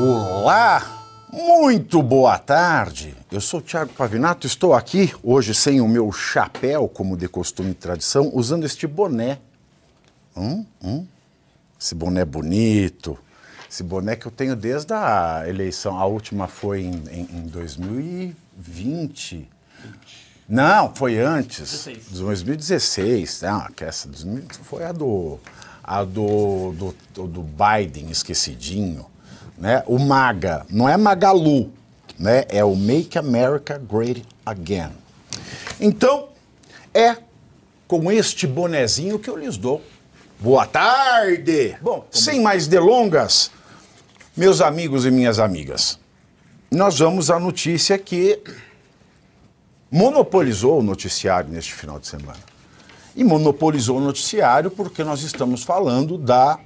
Olá, muito boa tarde. Eu sou Tiago Pavinato, estou aqui hoje sem o meu chapéu, como de costume e tradição, usando este boné. Hum, hum. Esse boné bonito, esse boné que eu tenho desde a eleição, a última foi em, em, em 2020. 20. Não, foi antes. 2016. 2016. Não, que essa foi a do a do, do, do Biden esquecidinho, né? O Maga, não é Magalu, né? É o Make America Great Again. Então, é com este bonezinho que eu lhes dou. Boa tarde. Bom, tá sem mais delongas, meus amigos e minhas amigas. Nós vamos à notícia que monopolizou o noticiário neste final de semana. E monopolizou o noticiário porque nós estamos falando da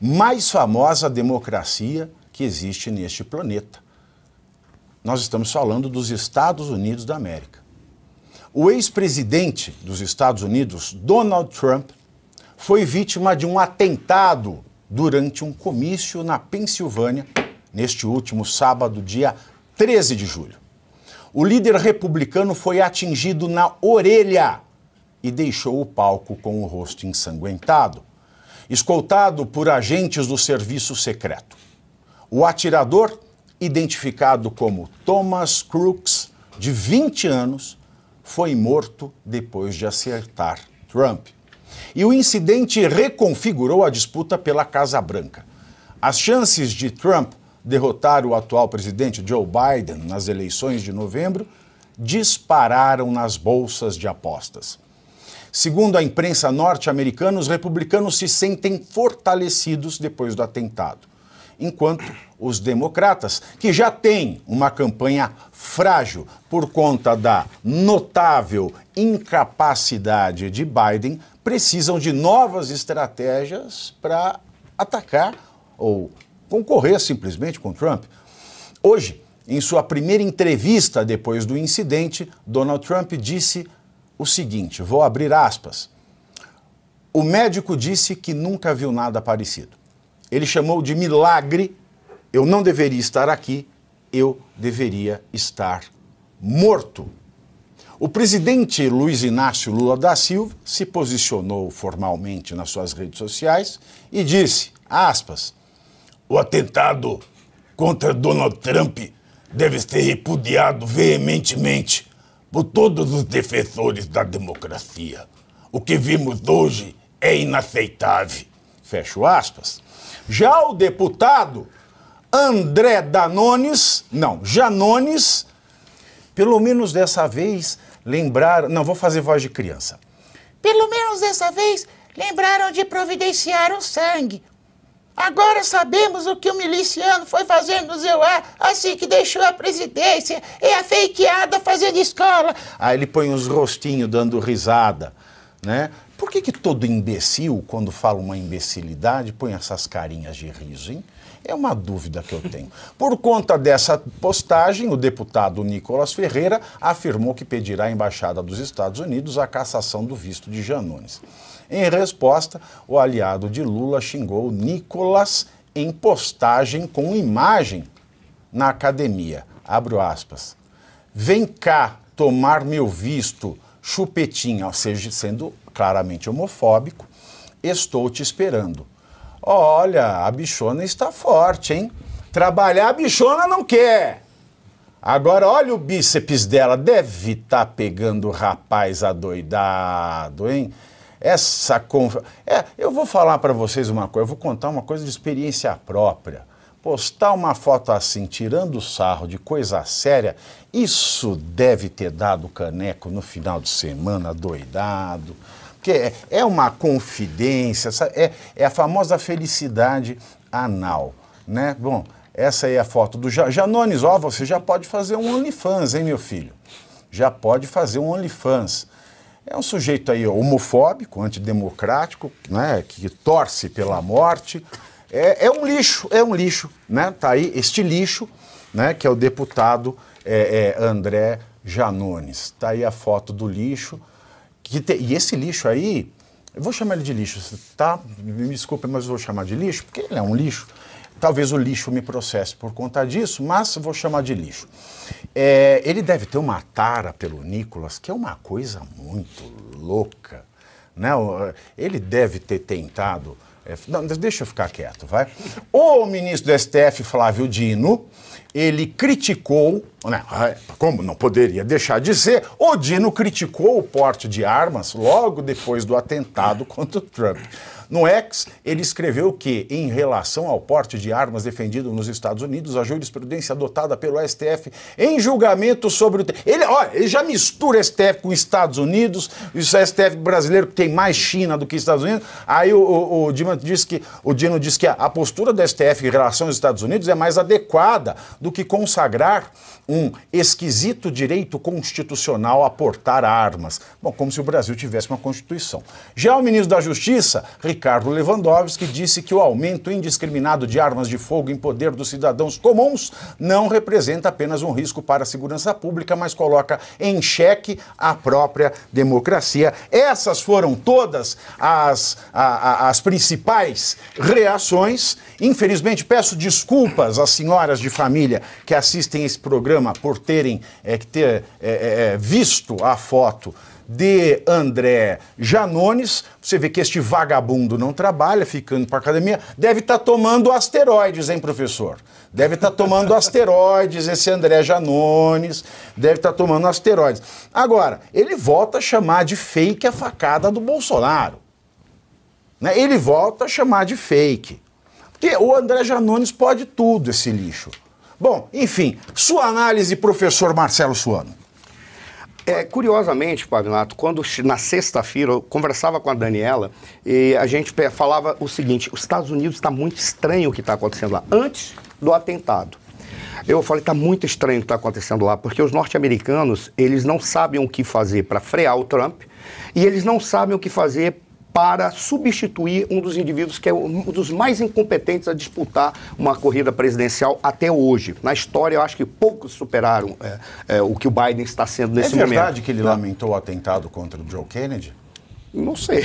mais famosa democracia que existe neste planeta. Nós estamos falando dos Estados Unidos da América. O ex-presidente dos Estados Unidos, Donald Trump, foi vítima de um atentado durante um comício na Pensilvânia neste último sábado, dia 13 de julho. O líder republicano foi atingido na orelha e deixou o palco com o rosto ensanguentado, escoltado por agentes do serviço secreto. O atirador, identificado como Thomas Crooks, de 20 anos, foi morto depois de acertar Trump. E o incidente reconfigurou a disputa pela Casa Branca. As chances de Trump derrotar o atual presidente Joe Biden nas eleições de novembro, dispararam nas bolsas de apostas. Segundo a imprensa norte-americana, os republicanos se sentem fortalecidos depois do atentado, enquanto os democratas, que já têm uma campanha frágil por conta da notável incapacidade de Biden, precisam de novas estratégias para atacar ou concorrer simplesmente com Trump. Hoje, em sua primeira entrevista depois do incidente, Donald Trump disse o seguinte: vou abrir aspas. O médico disse que nunca viu nada parecido. Ele chamou de milagre. Eu não deveria estar aqui, eu deveria estar morto. O presidente Luiz Inácio Lula da Silva se posicionou formalmente nas suas redes sociais e disse, aspas, o atentado contra Donald Trump deve ser repudiado veementemente por todos os defensores da democracia. O que vimos hoje é inaceitável. Fecho aspas. Já o deputado André Danones, não, Janones, pelo menos dessa vez lembraram. Não, vou fazer voz de criança. Pelo menos dessa vez lembraram de providenciar o sangue, Agora sabemos o que o miliciano foi fazer no Zeuá assim que deixou a presidência e a fakeada fazendo escola. Aí ele põe os rostinhos dando risada, né? Por que, que todo imbecil, quando fala uma imbecilidade, põe essas carinhas de riso, hein? É uma dúvida que eu tenho. Por conta dessa postagem, o deputado Nicolas Ferreira afirmou que pedirá à Embaixada dos Estados Unidos a cassação do visto de Janones. Em resposta, o aliado de Lula xingou Nicolas em postagem com imagem na academia. Abro aspas. Vem cá tomar meu visto, chupetinha, ou seja, sendo claramente homofóbico, estou te esperando. Olha, a bichona está forte, hein? Trabalhar a bichona não quer. Agora, olha o bíceps dela, deve estar tá pegando o rapaz adoidado, hein? Essa conf... É, eu vou falar para vocês uma coisa, eu vou contar uma coisa de experiência própria. Postar uma foto assim, tirando sarro de coisa séria, isso deve ter dado caneco no final de semana, doidado. Porque é, é uma confidência, é, é a famosa felicidade anal, né? Bom, essa aí é a foto do Janones. Ó, você já pode fazer um OnlyFans, hein, meu filho? Já pode fazer um OnlyFans. É um sujeito aí homofóbico, antidemocrático, né, que torce pela morte. É, é, um lixo, é um lixo, né? Tá aí este lixo, né? Que é o deputado é, é, André Janones. Tá aí a foto do lixo. Que te, e esse lixo aí, eu vou chamar ele de lixo, tá? Me desculpe, mas eu vou chamar de lixo, porque ele é um lixo. Talvez o lixo me processe por conta disso, mas vou chamar de lixo. É, ele deve ter uma tara pelo Nicolas, que é uma coisa muito louca. Né? Ele deve ter tentado. É, não, deixa eu ficar quieto, vai. O ministro do STF, Flávio Dino, ele criticou. Né, como não poderia deixar de ser? O Dino criticou o porte de armas logo depois do atentado contra o Trump. No ex, ele escreveu que, em relação ao porte de armas defendido nos Estados Unidos, a jurisprudência adotada pelo STF em julgamento sobre o. Ele, olha, ele já mistura STF com Estados Unidos, isso é STF brasileiro que tem mais China do que Estados Unidos. Aí o, o, o Dino diz que, o Dino diz que a, a postura do STF em relação aos Estados Unidos é mais adequada do que consagrar um esquisito direito constitucional a portar armas. Bom, como se o Brasil tivesse uma Constituição. Já o ministro da Justiça, Ricardo Lewandowski disse que o aumento indiscriminado de armas de fogo em poder dos cidadãos comuns não representa apenas um risco para a segurança pública, mas coloca em xeque a própria democracia. Essas foram todas as, a, a, as principais reações. Infelizmente, peço desculpas às senhoras de família que assistem esse programa por terem é, que ter, é, é, é visto a foto de André Janones. Você vê que este vagabundo não trabalha, ficando para academia. Deve estar tá tomando asteroides, hein, professor? Deve estar tá tomando asteroides, esse André Janones. Deve estar tá tomando asteroides. Agora, ele volta a chamar de fake a facada do Bolsonaro. Né? Ele volta a chamar de fake. Porque o André Janones pode tudo, esse lixo. Bom, enfim, sua análise, professor Marcelo Suano. É, curiosamente, Pavinato, quando na sexta-feira eu conversava com a Daniela e a gente falava o seguinte: os Estados Unidos está muito estranho o que está acontecendo lá, antes do atentado. Eu falei, está muito estranho o que está acontecendo lá, porque os norte-americanos, eles não sabem o que fazer para frear o Trump e eles não sabem o que fazer para substituir um dos indivíduos que é um dos mais incompetentes a disputar uma corrida presidencial até hoje. Na história, eu acho que poucos superaram é, é, o que o Biden está sendo nesse momento. É verdade momento. que ele Não. Né? lamentou o atentado contra o Joe Kennedy? Não sei.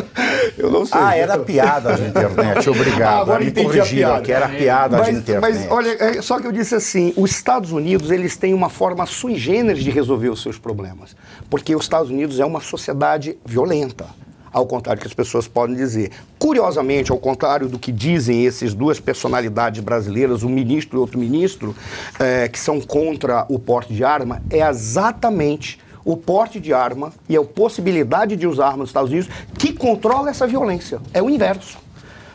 eu não sei. Ah, era piada de internet, obrigado. Ah, agora Me corrigiram que era piada mas, de internet. Mas olha, é, só que eu disse assim, os Estados Unidos, eles têm uma forma sui generis de resolver os seus problemas. Porque os Estados Unidos é uma sociedade violenta ao contrário do que as pessoas podem dizer. Curiosamente, ao contrário do que dizem essas duas personalidades brasileiras, um ministro e outro ministro, é, que são contra o porte de arma, é exatamente o porte de arma e a possibilidade de usar arma nos Estados Unidos que controla essa violência. É o inverso.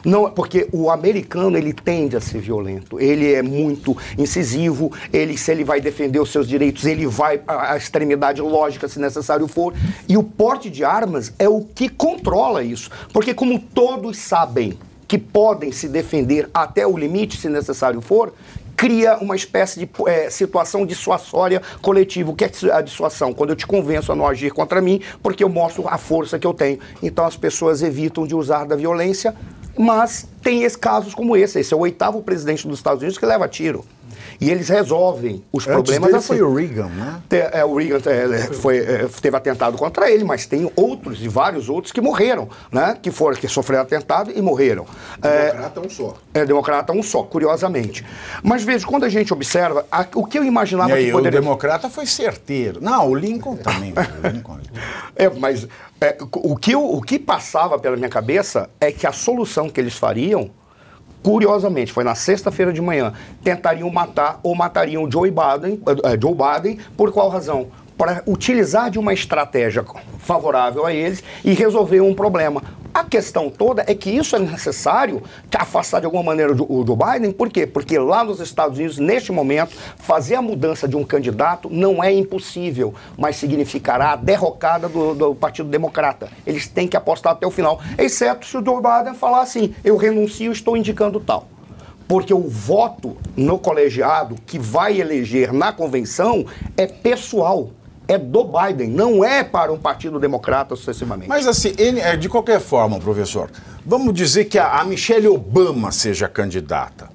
Não, porque o americano ele tende a ser violento. Ele é muito incisivo. Ele se ele vai defender os seus direitos, ele vai à extremidade lógica se necessário for. E o porte de armas é o que controla isso, porque como todos sabem que podem se defender até o limite, se necessário for, cria uma espécie de é, situação dissuasória coletiva. O que é a dissuasão. Quando eu te convenço a não agir contra mim, porque eu mostro a força que eu tenho. Então as pessoas evitam de usar da violência mas tem esses casos como esse. Esse é o oitavo presidente dos Estados Unidos que leva tiro. E eles resolvem os Antes problemas dele assim. foi o Reagan, né? é, o Reagan é, é, foi, é, teve atentado contra ele, mas tem outros e vários outros que morreram, né? Que foram, que sofreram atentado e morreram. É, democrata é, um só. É, democrata um só, curiosamente. Mas veja, quando a gente observa, a, o que eu imaginava e aí, que poderia... o democrata foi certeiro. Não, o Lincoln também. o Lincoln. É, mas é, o, que o que passava pela minha cabeça é que a solução que eles fariam, curiosamente, foi na sexta-feira de manhã, tentariam matar ou matariam Joe Biden, é, Joe Biden por qual razão? Para utilizar de uma estratégia favorável a eles e resolver um problema. A questão toda é que isso é necessário afastar de alguma maneira o Joe Biden, por quê? Porque lá nos Estados Unidos, neste momento, fazer a mudança de um candidato não é impossível, mas significará a derrocada do, do Partido Democrata. Eles têm que apostar até o final, exceto se o Joe Biden falar assim: eu renuncio, estou indicando tal porque o voto no colegiado que vai eleger na convenção é pessoal é do Biden, não é para um partido democrata sucessivamente. Mas assim, ele, é, de qualquer forma, professor, vamos dizer que a, a Michelle Obama seja candidata.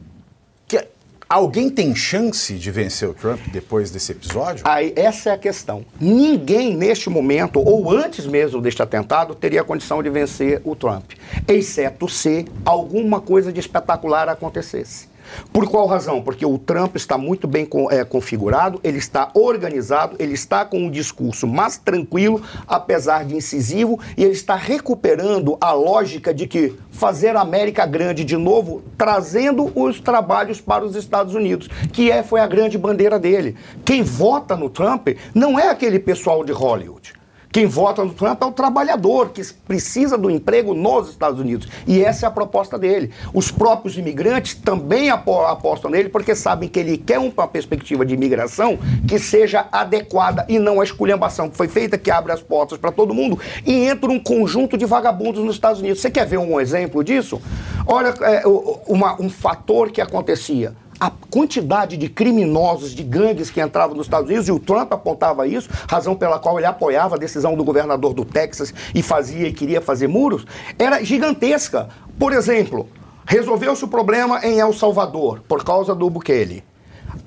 Que, alguém tem chance de vencer o Trump depois desse episódio? Aí, essa é a questão. Ninguém neste momento, ou antes mesmo deste atentado, teria condição de vencer o Trump. Exceto se alguma coisa de espetacular acontecesse. Por qual razão? Porque o Trump está muito bem é, configurado, ele está organizado, ele está com um discurso mais tranquilo, apesar de incisivo, e ele está recuperando a lógica de que fazer a América grande de novo, trazendo os trabalhos para os Estados Unidos, que é, foi a grande bandeira dele. Quem vota no Trump não é aquele pessoal de Hollywood. Quem vota no Trump é o trabalhador que precisa do emprego nos Estados Unidos. E essa é a proposta dele. Os próprios imigrantes também apostam nele porque sabem que ele quer uma perspectiva de imigração que seja adequada e não a esculhambação que foi feita, que abre as portas para todo mundo e entra um conjunto de vagabundos nos Estados Unidos. Você quer ver um exemplo disso? Olha, é, uma, um fator que acontecia a quantidade de criminosos, de gangues que entravam nos Estados Unidos, e o Trump apontava isso, razão pela qual ele apoiava a decisão do governador do Texas e fazia e queria fazer muros, era gigantesca. Por exemplo, resolveu-se o problema em El Salvador, por causa do Bukele.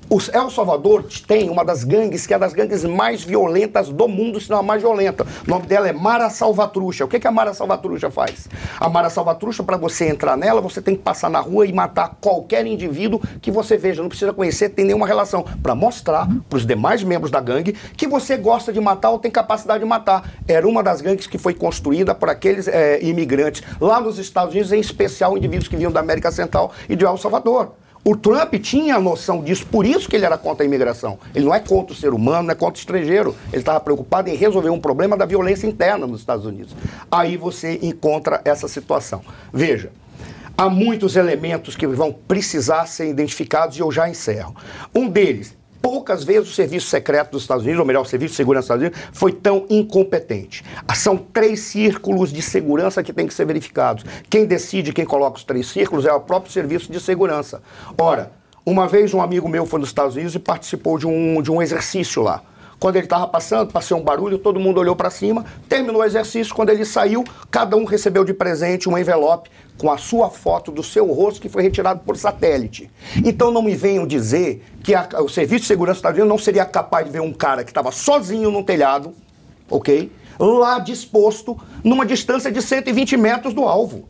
O El Salvador tem uma das gangues que é das gangues mais violentas do mundo, se não a mais violenta. O nome dela é Mara Salvatrucha. O que, que a Mara Salvatrucha faz? A Mara Salvatrucha, para você entrar nela, você tem que passar na rua e matar qualquer indivíduo que você veja. Não precisa conhecer, tem nenhuma relação. Para mostrar para os demais membros da gangue que você gosta de matar ou tem capacidade de matar. Era uma das gangues que foi construída por aqueles é, imigrantes lá nos Estados Unidos, em especial indivíduos que vinham da América Central e de El Salvador. O Trump tinha a noção disso, por isso que ele era contra a imigração. Ele não é contra o ser humano, não é contra o estrangeiro. Ele estava preocupado em resolver um problema da violência interna nos Estados Unidos. Aí você encontra essa situação. Veja. Há muitos elementos que vão precisar ser identificados e eu já encerro. Um deles, Poucas vezes o Serviço Secreto dos Estados Unidos, ou melhor, o Serviço de Segurança dos Estados Unidos, foi tão incompetente. Ah, são três círculos de segurança que têm que ser verificados. Quem decide, quem coloca os três círculos é o próprio Serviço de Segurança. Ora, uma vez um amigo meu foi nos Estados Unidos e participou de um, de um exercício lá. Quando ele estava passando, passou um barulho, todo mundo olhou para cima, terminou o exercício. Quando ele saiu, cada um recebeu de presente um envelope com a sua foto do seu rosto que foi retirado por satélite. Então não me venham dizer que a, o Serviço de Segurança Estadual não seria capaz de ver um cara que estava sozinho no telhado, ok? Lá disposto, numa distância de 120 metros do alvo.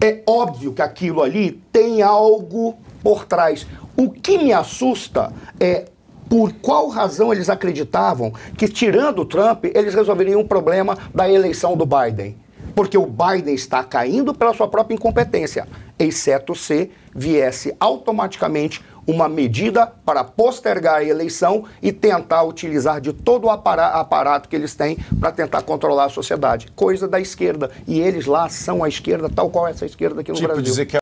É óbvio que aquilo ali tem algo por trás. O que me assusta é por qual razão eles acreditavam que, tirando o Trump, eles resolveriam o problema da eleição do Biden. Porque o Biden está caindo pela sua própria incompetência, exceto se viesse automaticamente uma medida para postergar a eleição e tentar utilizar de todo o aparato que eles têm para tentar controlar a sociedade. Coisa da esquerda. E eles lá são a esquerda, tal qual essa esquerda aqui no tipo Brasil.